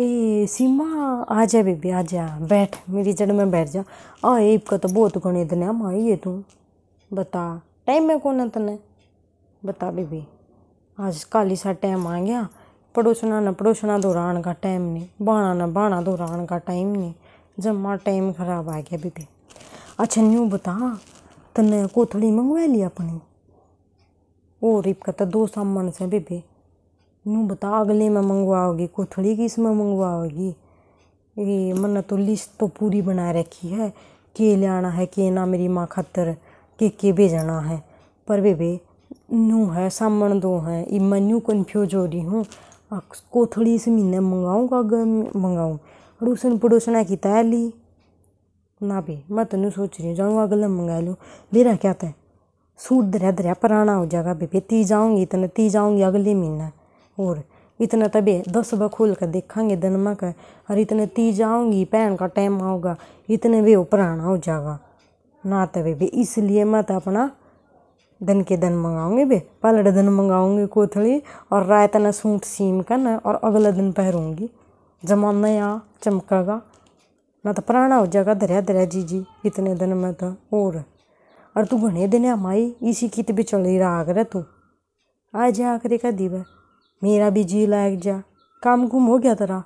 ए सीमा आ आजा बेबी जा बैठ मेरी जड़ में बैठ जा आ एब का तो बहुत घणी तने हम आई है तू बता टाइम है कौन है तने बता बेबी आज काली सा टाइम आ गया पड़ोसना ना पड़ोसना दौरान का टाइम नहीं बाणा ना बाणा दौरान का टाइम नहीं जमा टाइम खराब आ गया बेबी अच्छा न्यू बता तने कोथड़ी मंगवा लिया अपनी और इब तो दो सामान से बेबी यूँ बताओ अगले में मंगवाओगी कोथड़ी किस में मंगवाओगी ये मैंने तो लिस्ट तो पूरी बना रखी है के लाना है के ना मेरी माँ खातर के के भेजना है पर वे बे नू है सामन दो है ये मैं न्यू कन्फ्यूज हो रही हूँ कोथड़ी इस महीने मंगाऊँ का मंगाऊँ अड़ोसन पड़ोसना की तैली ना भी मैं तेन तो सोच रही हूँ जाऊँगा गलम मंगा लूँ मेरा क्या था सूट दरिया दरिया पुराना हो जाएगा बेबे ती जाऊँगी इतने ती जाऊँगी अगले महीना और इतना तभी दस बा खोल कर देखांगे दनमा का और इतने तीज आऊँगी पहन का टाइम आओगा इतने भी वो पुराना हो जाएगा ना तभी तो बे इसलिए मैं तो अपना दिन के दिन मंगाऊंगी बे पलट दिन मंगाऊंगी कोथली और रात न सूट सीम का न और अगला दिन पहरूंगी जमा नया चमकेगा ना तो पुराना हो जाएगा दरिया दरिया जी जी इतने दिन में तो और और तू घने दिन हमारी इसी कित तो भी चल ही रहा कर तू आ जा आखिरी का दीवा मेरा भी जी लायक जा काम कुम हो गया तेरा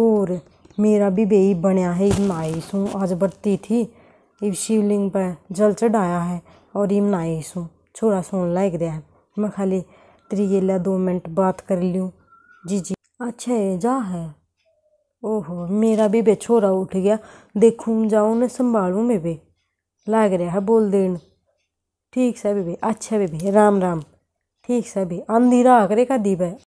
और मेरा भी बेई बना है इम नहाई सूँ आज बरती थी इब शिवलिंग पर जल चढ़ाया है और इम नहाई सूँ छोरा सोन लायक दिया है मैं खाली तेरी गेला दो मिनट बात कर लूँ जी जी अच्छा है जा है ओहो मेरा भी बे छोरा उठ गया देखूँ जाऊँ ने संभालूँ बेबे लाग रहा है बोल देन ठीक सा बेबे अच्छा बेबे राम राम ठीक से भी अंधेरा आकरे का दीवे।